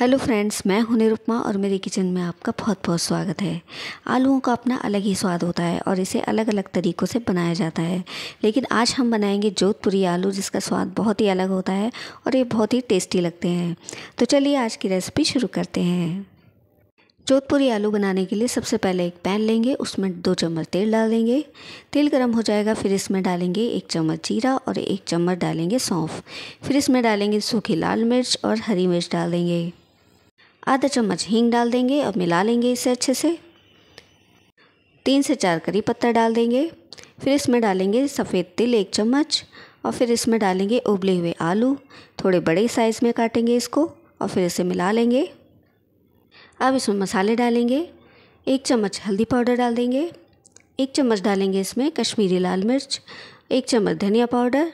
hello friends मैं हूं निरुपमा और मेरी किचन में आपका बहुत बहुत स्वागत है आलूओं का अपना अलग ही स्वाद होता है और इसे अलग अलग तरीक़ों से बनाया जाता है लेकिन आज हम बनाएंगे जोधपुरी आलू जिसका स्वाद बहुत ही अलग होता है और ये बहुत ही टेस्टी लगते हैं तो चलिए आज की रेसिपी शुरू करते हैं जोधपुरी आलू बनाने के लिए सबसे पहले एक पैन लेंगे उसमें दो चम्मच तेल डाल देंगे तेल गर्म हो जाएगा फिर इसमें डालेंगे एक चम्मच जीरा और एक चम्मच डालेंगे सौंफ फिर इसमें डालेंगे सूखी लाल मिर्च और हरी मिर्च डाल देंगे आधा चम्मच हींग डाल देंगे और मिला लेंगे इसे अच्छे से तीन से चार करी पत्ता डाल देंगे फिर इसमें डालेंगे सफ़ेद तिल एक चम्मच और फिर इसमें डालेंगे उबले हुए आलू थोड़े बड़े साइज़ में काटेंगे इसको और फिर इसे मिला लेंगे अब इसमें मसाले डालेंगे एक चम्मच हल्दी पाउडर डाल देंगे एक चम्मच डालेंगे इसमें कश्मीरी लाल मिर्च एक चम्मच धनिया पाउडर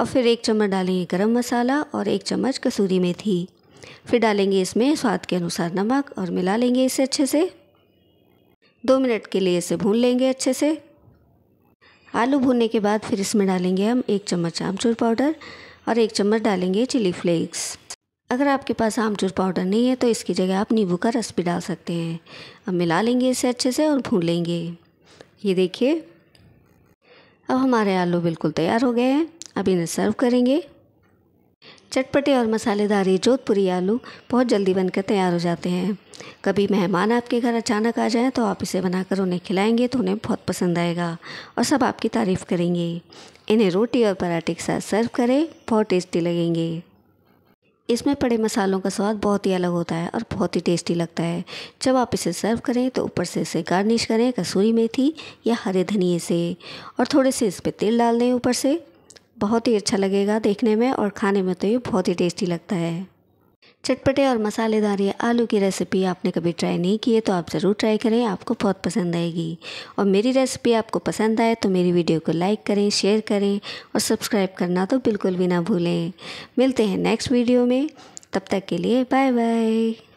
और फिर एक चम्मच डालेंगे गरम मसाला और एक चम्मच कसूरी मेथी फिर डालेंगे इसमें स्वाद के अनुसार नमक और मिला लेंगे इसे अच्छे से दो मिनट के लिए इसे भून लेंगे अच्छे से आलू भूनने के बाद फिर इसमें डालेंगे हम एक चम्मच आमचूर पाउडर और एक चम्मच डालेंगे चिली फ्लेक्स अगर आपके पास आमचूर पाउडर नहीं है तो इसकी जगह आप नींबू का रस भी डाल सकते हैं अब मिला लेंगे इसे अच्छे से और भून लेंगे ये देखिए अब हमारे आलू बिल्कुल तैयार हो गए हैं अब इन्हें सर्व करेंगे चटपटे और मसालेदार ये जोधपुरी आलू बहुत जल्दी बनकर तैयार हो जाते हैं कभी मेहमान आपके घर अचानक आ जाए तो आप इसे बनाकर उन्हें खिलाएंगे तो उन्हें बहुत पसंद आएगा और सब आपकी तारीफ़ करेंगे इन्हें रोटी और पराठे के साथ सर्व करें बहुत टेस्टी लगेंगे इसमें पड़े मसालों का स्वाद बहुत ही अलग होता है और बहुत ही टेस्टी लगता है जब आप इसे सर्व करें तो ऊपर से इसे गार्निश करें कसूरी मेथी या हरे धनिए से और थोड़े से इस पर तेल डाल दें ऊपर से बहुत ही अच्छा लगेगा देखने में और खाने में तो ये बहुत ही टेस्टी लगता है चटपटे और मसालेदार ये आलू की रेसिपी आपने कभी ट्राई नहीं की है तो आप ज़रूर ट्राई करें आपको बहुत पसंद आएगी और मेरी रेसिपी आपको पसंद आए तो मेरी वीडियो को लाइक करें शेयर करें और सब्सक्राइब करना तो बिल्कुल भी ना भूलें मिलते हैं नेक्स्ट वीडियो में तब तक के लिए बाय बाय